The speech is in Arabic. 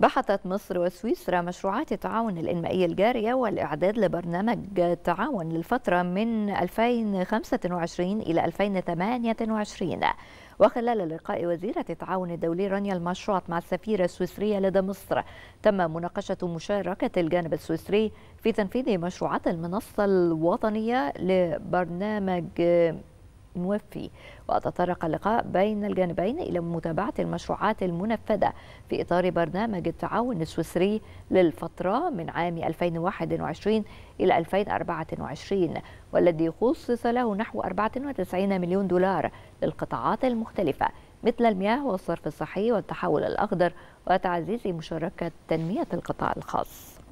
بحثت مصر وسويسرا مشروعات التعاون الإنمائي الجارية والإعداد لبرنامج تعاون للفترة من 2025 إلى 2028 وخلال لقاء وزيرة التعاون الدولي رانيا المشروط مع السفيرة السويسرية لدى مصر تم مناقشة مشاركة الجانب السويسري في تنفيذ مشروعات المنصة الوطنية لبرنامج نوفي وتطرق اللقاء بين الجانبين إلى متابعة المشروعات المنفذة في إطار برنامج التعاون السويسري للفترة من عام 2021 إلى 2024 والذي خصص له نحو 94 مليون دولار للقطاعات المختلفة مثل المياه والصرف الصحي والتحول الأخضر وتعزيز مشاركة تنمية القطاع الخاص